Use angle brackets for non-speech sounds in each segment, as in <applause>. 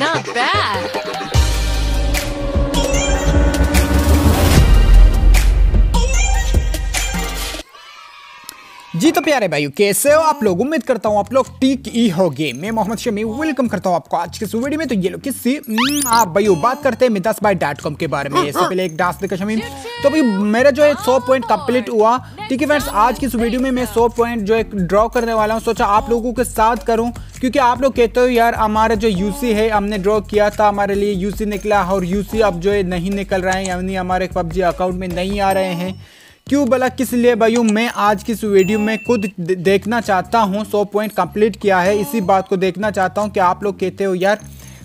Not bad. जी तो प्यारे भाइयों कैसे हो आप लोग उम्मीद करता हूँ आप लोग ठीक ही होगे मैं मोहम्मद शमी वेलकम करता हूँ आपको आज के इस वीडियो में तो ये लोग किसी हम्म, आप भाइयों बात करते हैं मिदास भाई डॉट कॉम के बारे में इससे हाँ, हाँ। पहले एक डांस देखा शमी तो भाई मेरा जो है सौ पॉइंट कंप्लीट हुआ ठीक है फ्रेंड्स आज की इस वीडियो में मैं सौ पॉइंट जो है ड्रॉ करने वाला हूँ सोचा आप लोगों के साथ करूँ क्योंकि आप लोग कहते हो यार हमारा जो यूसी है हमने ड्रॉ किया था हमारे लिए यूसी निकला और यूसी अब जो है नहीं निकल रहे हैं यानी हमारे पबजी अकाउंट में नहीं आ रहे हैं क्यों भला किस लिए भाई मैं आज की इस वीडियो में खुद देखना चाहता हूँ सौ पॉइंट कंप्लीट किया है इसी बात को देखना चाहता हूँ कि आप लोग कहते हो यार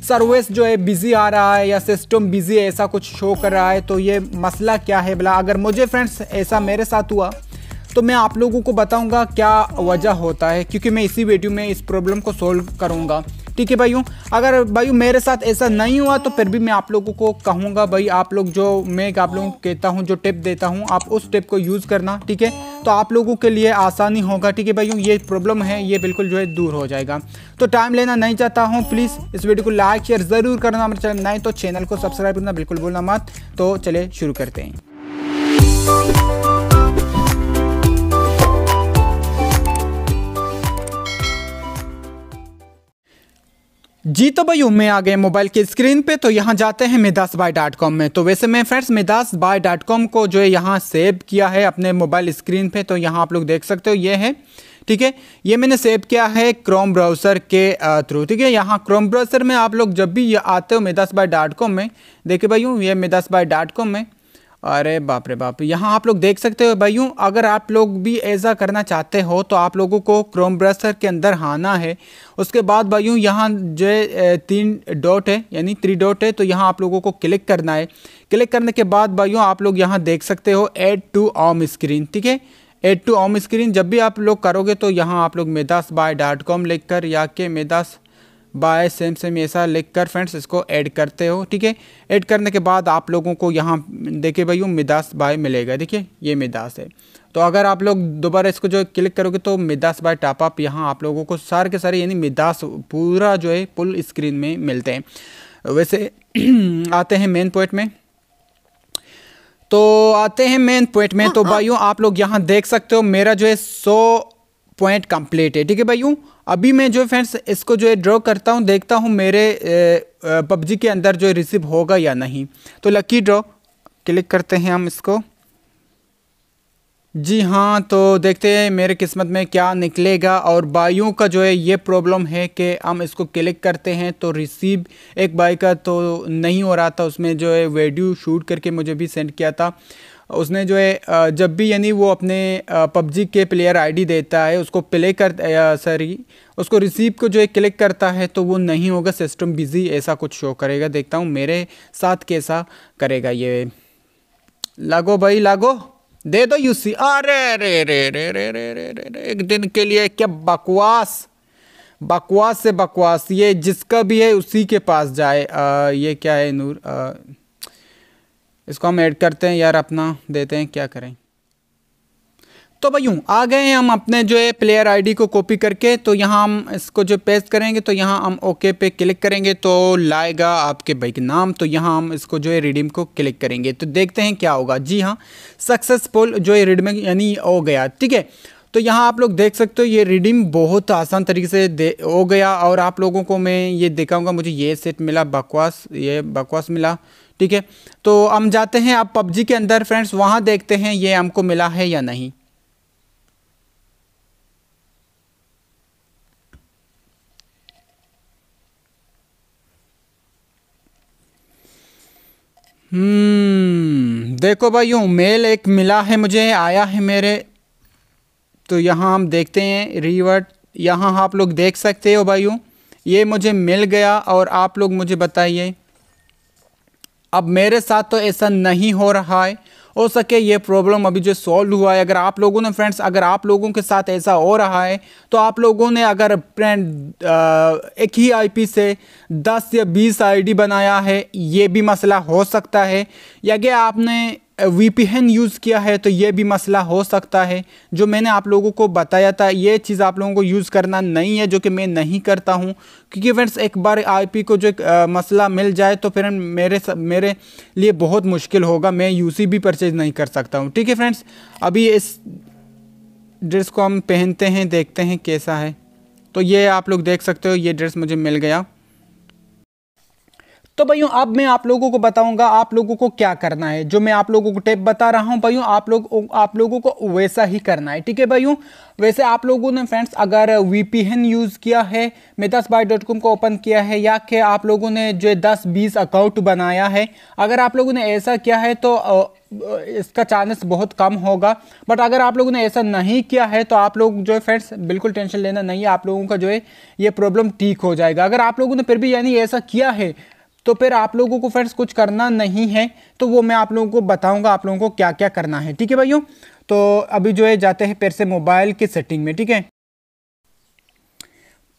सर्विस जो है बिज़ी आ रहा है या सिस्टम बिज़ी ऐसा कुछ शो कर रहा है तो ये मसला क्या है भला अगर मुझे फ्रेंड्स ऐसा मेरे साथ हुआ तो मैं आप लोगों को बताऊंगा क्या वजह होता है क्योंकि मैं इसी वीडियो में इस प्रॉब्लम को सोल्व करूंगा ठीक है भाइयों अगर भाइयों मेरे साथ ऐसा नहीं हुआ तो फिर भी मैं आप लोगों को कहूँगा भाई आप लोग जो मैं आप लोगों को कहता हूँ जो टिप देता हूँ आप उस टिप को यूज़ करना ठीक है तो आप लोगों के लिए आसानी होगा ठीक है भाइयों ये प्रॉब्लम है ये बिल्कुल जो है दूर हो जाएगा तो टाइम लेना नहीं चाहता हूँ प्लीज़ इस वीडियो को लाइक शेयर ज़रूर करना हमारे चैनल नहीं तो चैनल को सब्सक्राइब करना बिल्कुल बोलना मत तो चले शुरू करते हैं जी तो भाई में आ गए मोबाइल की स्क्रीन पे तो यहाँ जाते हैं मिदास बाई डॉट कॉम में तो वैसे मैं friends Midas by dot com को जो है यहाँ सेव किया है अपने मोबाइल स्क्रीन पे तो यहाँ आप लोग देख सकते हो ये है ठीक है ये मैंने सेव किया है क्रोम ब्राउज़र के थ्रू ठीक है यहाँ क्रोम ब्राउज़र में आप लोग जब भी ये आते हो मिदास बाई डॉट कॉम में देखिए भाई ये मिदास बाई डॉट कॉम में अरे बाप रे बाप यहाँ आप लोग देख सकते हो भाइयों अगर आप लोग भी ऐसा करना चाहते हो तो आप लोगों को क्रोम ब्रसर के अंदर आना है उसके बाद भाइयों यहाँ जो तीन डॉट है यानी थ्री डॉट है तो यहाँ आप लोगों को क्लिक करना है क्लिक करने के बाद भाइयों आप लोग यहाँ देख सकते हो एड टू ऑम स्क्रीन ठीक है एड टू ऑम स्क्रीन जब भी आप लोग करोगे तो यहाँ आप लोग मेदास बाय डॉट कॉम लिख कर या के मेदास बाय सेम सेम ऐसा लिख कर फ्रेंड्स इसको ऐड करते हो ठीक है ऐड करने के बाद आप लोगों को यहाँ देखिए भाई मिदास बाय मिलेगा देखिए ये मिदास है तो अगर आप लोग दोबारा इसको जो क्लिक करोगे तो मिदास बाय टॉप अप यहाँ आप लोगों को सारे के सारे यानी मिदास पूरा जो है फुल स्क्रीन में मिलते हैं वैसे <clears throat> आते हैं मेन पॉइंट में तो आते हैं मेन पॉइंट में हाँ, तो हाँ। भाइयों आप लोग यहाँ देख सकते हो मेरा जो है सौ पॉइंट कंप्लीट है ठीक है यूँ अभी मैं जो फ्रेंड्स इसको जो है ड्रॉ करता हूँ देखता हूँ मेरे पबजी के अंदर जो रिसीव होगा या नहीं तो लकी ड्रॉ क्लिक करते हैं हम इसको जी हाँ तो देखते हैं मेरे किस्मत में क्या निकलेगा और बाइयों का जो है ये प्रॉब्लम है कि हम इसको क्लिक करते हैं तो रिसीव एक बाई का तो नहीं हो रहा था उसमें जो है वीडियो शूट करके मुझे भी सेंड किया था उसने जो है जब भी यानी वो अपने पबजी के प्लेयर आईडी देता है उसको प्ले कर सॉरी उसको रिसीव को जो है क्लिक करता है तो वो नहीं होगा सिस्टम बिज़ी ऐसा कुछ शो करेगा देखता हूँ मेरे साथ कैसा करेगा ये लागो भाई लागो दे दो यूसी अरे रे रे रे रे रे रे रे रे एक दिन के लिए क्या बकवास बकवास से बकवास ये जिसका भी है उसी के पास जाए आ, ये क्या है नूर आ, इसको हम ऐड करते हैं यार अपना देते हैं क्या करें तो भाई यूँ आ गए हैं हम अपने जो है प्लेयर आईडी को कॉपी करके तो यहाँ हम इसको जो पेस्ट करेंगे तो यहाँ हम ओके पे क्लिक करेंगे तो लाएगा आपके भाई के नाम तो यहाँ हम इसको जो है रिडीम को क्लिक करेंगे तो देखते हैं क्या होगा जी हाँ सक्सेसफुल जो है रिडीम यानी हो गया ठीक है तो यहाँ आप लोग देख सकते हो ये रिडीम बहुत आसान तरीके से हो गया और आप लोगों को मैं ये देखाऊँगा मुझे ये सेट मिला बकवास ये बकवास मिला ठीक है तो हम जाते हैं आप पबजी के अंदर फ्रेंड्स वहाँ देखते हैं ये हमको मिला है या नहीं हम्म देखो भाई यू मेल एक मिला है मुझे आया है मेरे तो यहाँ हम देखते हैं रिवर्ट यहाँ आप लोग देख सकते हो भाई यूँ ये मुझे मिल गया और आप लोग मुझे बताइए अब मेरे साथ तो ऐसा नहीं हो रहा है हो सके ये प्रॉब्लम अभी जो सॉल्व हुआ है अगर आप लोगों ने फ्रेंड्स अगर आप लोगों के साथ ऐसा हो रहा है तो आप लोगों ने अगर फ्रेंड एक ही आईपी से 10 या 20 आईडी बनाया है ये भी मसला हो सकता है या कि आपने वीपीएन यूज़ किया है तो ये भी मसला हो सकता है जो मैंने आप लोगों को बताया था ये चीज़ आप लोगों को यूज़ करना नहीं है जो कि मैं नहीं करता हूँ क्योंकि फ्रेंड्स एक बार आईपी को जो एक आ, मसला मिल जाए तो फिर मेरे मेरे लिए बहुत मुश्किल होगा मैं यूसी भी परचेज नहीं कर सकता हूँ ठीक है फ्रेंड्स अभी इस ड्रेस को हम पहनते हैं देखते हैं कैसा है तो ये आप लोग देख सकते हो ये ड्रेस मुझे मिल गया तो भाइयों अब मैं आप लोगों को बताऊंगा आप लोगों को क्या करना है जो मैं आप लोगों को टेप बता रहा हूं भाइयों आप लोग आप लोगों को वैसा ही करना है ठीक है भाइयों वैसे आप लोगों ने फ्रेंड्स अगर वी यूज़ किया है मेदास बाई डॉट कॉम को ओपन किया है या कि आप लोगों ने जो दस बीस अकाउंट बनाया है अगर आप लोगों ने ऐसा किया है तो इसका चांसेस बहुत कम होगा बट अगर आप लोगों ने ऐसा नहीं किया है तो आप लोग जो है फ्रेंड्स बिल्कुल टेंशन लेना नहीं है आप लोगों का जो है ये प्रॉब्लम ठीक हो जाएगा अगर आप लोगों ने फिर भी यानी ऐसा किया है तो फिर आप लोगों को फ्रेंड्स कुछ करना नहीं है तो वो मैं आप लोगों को बताऊंगा आप लोगों को क्या क्या करना है ठीक है भाइयों तो अभी जो है जाते हैं फिर से मोबाइल की सेटिंग में ठीक है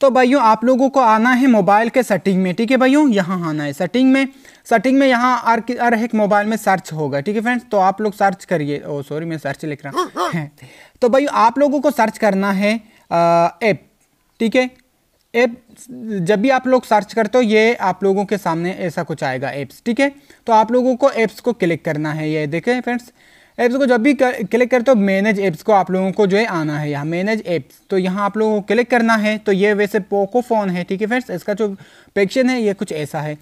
तो भाइयों आप लोगों को आना है मोबाइल के सेटिंग में ठीक है भाइयों यहाँ आना है सेटिंग में सेटिंग में यहाँ हर एक मोबाइल में सर्च होगा ठीक है फ्रेंड्स तो आप लोग सर्च करिए ओ सॉरी मैं सर्च लिख रहा हूँ हाँ, हाँ। तो भाई आप लोगों को सर्च करना है ऐप ठीक है एप जब भी आप लोग सर्च करते हो ये आप लोगों के सामने ऐसा कुछ आएगा ऐप्स ठीक है तो आप लोगों को ऐप्स को क्लिक करना है ये देखें फ्रेंड्स ऐप्स को जब भी कर, क्लिक करते हो मैनेज ऐप्स को आप लोगों को जो है आना है यहाँ मैनेज ऐप्स तो यहाँ आप लोगों को क्लिक करना है तो ये वैसे पोको फ़ोन है ठीक है फ्रेंड्स इसका जो पेक्शन है ये कुछ ऐसा है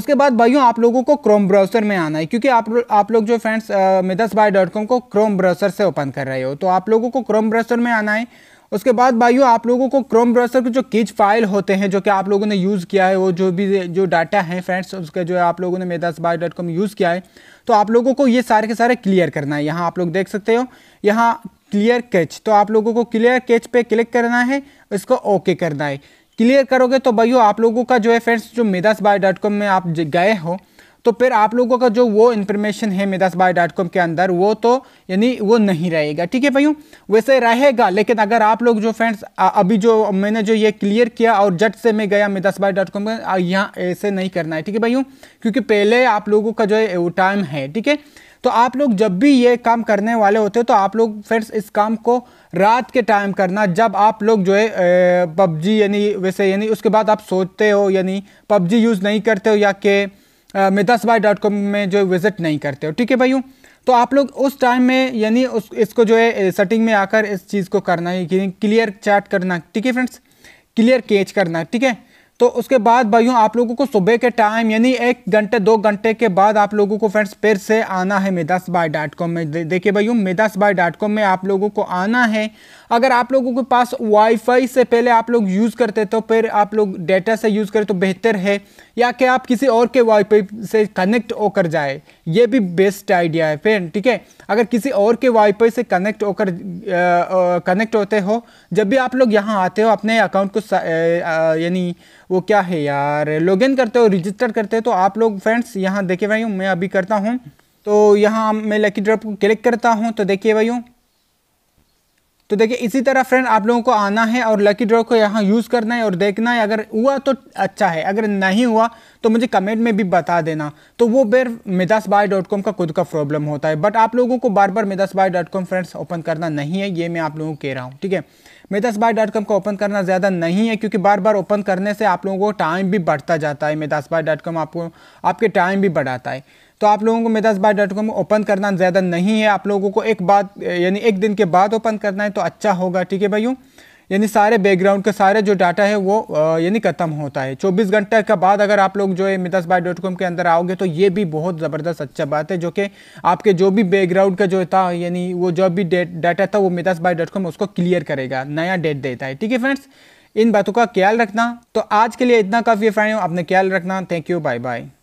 उसके बाद भाइयों आप लोगों को क्रोम ब्राउज़र में आना है क्योंकि आप आप लोग जो friends Midas by dot com को क्रोम ब्राउज़र से ओपन कर रहे हो तो आप लोगों को क्रोम ब्राउज़र में आना है उसके बाद भाइयों आप लोगों को क्रोम ब्राउज़र के जो किच फाइल होते हैं जो कि आप लोगों ने यूज़ किया है वो जो भी जो डाटा है फ्रेंड्स उसका जो है आप लोगों ने Midas by dot com use किया है तो आप लोगों को ये सारे के सारे क्लियर करना है यहाँ आप लोग देख सकते हो यहाँ क्लियर कैच तो आप लोगों को क्लियर कैच पे क्लिक करना है इसको ओके करना है क्लियर करोगे तो भाइयों आप लोगों का जो है फ्रेंड्स जो मेदास बाय डॉट कॉम में आप गए हो तो फिर आप लोगों का जो वो इन्फॉर्मेशन है मेदास बाई डॉट कॉम के अंदर वो तो यानी वो नहीं रहेगा ठीक है भाइयों वैसे रहेगा लेकिन अगर आप लोग जो फ्रेंड्स अभी जो मैंने जो ये क्लियर किया और जट से मैं गया मेदास बाई डॉट कॉम यहाँ ऐसे नहीं करना है ठीक है भाइयों क्योंकि पहले आप लोगों का जो है वो टाइम है ठीक है तो आप लोग जब भी ये काम करने वाले होते हो तो आप लोग फ्रेंड्स इस काम को रात के टाइम करना जब आप लोग जो है पबजी यानी वैसे यानी उसके बाद आप सोचते हो यानी पबजी यूज़ नहीं करते हो या के मिदस बाई डॉट कॉम में जो विज़िट नहीं करते हो ठीक है भाइयों तो आप लोग उस टाइम में यानी उस इसको जो है सेटिंग में आकर इस चीज़ को करना है क्लियर चैट करना ठीक है फ्रेंड्स क्लियर केच करना ठीक है तो उसके बाद भाइयों आप लोगों को सुबह के टाइम यानी एक घंटे दो घंटे के बाद आप लोगों को फ्रेंड्स फिर से आना है मेदास बाई डॉट कॉम में देखिए भाइयों मेदास बाई डॉट कॉम में आप लोगों को आना है अगर आप लोगों के पास वाईफाई से पहले आप लोग यूज़ करते तो फिर आप लोग डेटा से यूज़ करें तो बेहतर है या कि आप किसी और के वाईफाई से कनेक्ट होकर जाए ये भी बेस्ट आइडिया है फ्रेंड ठीक है अगर किसी और के वाईफाई से कनेक्ट होकर कनेक्ट होते हो जब भी आप लोग यहाँ आते हो अपने अकाउंट को यानी वो क्या है यार लॉगिन करते हो रजिस्टर करते हो तो आप लोग फ्रेंड्स यहाँ देखे भाई मैं अभी करता हूँ तो यहाँ मैं लकी ड्रॉप को क्लिक करता हूँ तो देखिए भाइयों तो देखिए इसी तरह फ्रेंड आप लोगों को आना है और लकी ड्रॉ को यहाँ यूज़ करना है और देखना है अगर हुआ तो अच्छा है अगर नहीं हुआ तो मुझे कमेंट में भी बता देना तो वो बेर मिदास बाई डॉट कॉम का खुद का प्रॉब्लम होता है बट आप लोगों को बार बार Midas by dot com friends open करना नहीं है ये मैं आप लोगों को कह रहा हूँ ठीक है मेदास बाई डॉट कॉम का ओपन करना ज़्यादा नहीं है क्योंकि बार बार ओपन करने से आप लोगों को टाइम भी बढ़ता जाता है मेदास बाई डॉट कॉम आपको आपके टाइम भी बढ़ाता है तो आप लोगों को Midas by dot com open करना ज़्यादा नहीं है आप लोगों को एक बात यानी एक दिन के बाद ओपन करना है तो अच्छा होगा ठीक है भाइयों यानी सारे बैकग्राउंड का सारे जो डाटा है वो यानी ख़त्म होता है 24 घंटे के बाद अगर आप लोग जो है मिदास बाई डॉट कॉम के अंदर आओगे तो ये भी बहुत ज़बरदस्त अच्छा बात है जो कि आपके जो भी बैकग्राउंड का जो था यानी वो जो भी डाटा था वो मिदास बाई डॉट कॉम उसको क्लियर करेगा नया डेट देता है ठीक है फ्रेंड्स इन बातों का ख्याल रखना तो आज के लिए इतना काफ़ी है फ्रेंड आपने ख्याल रखना थैंक यू बाय बाय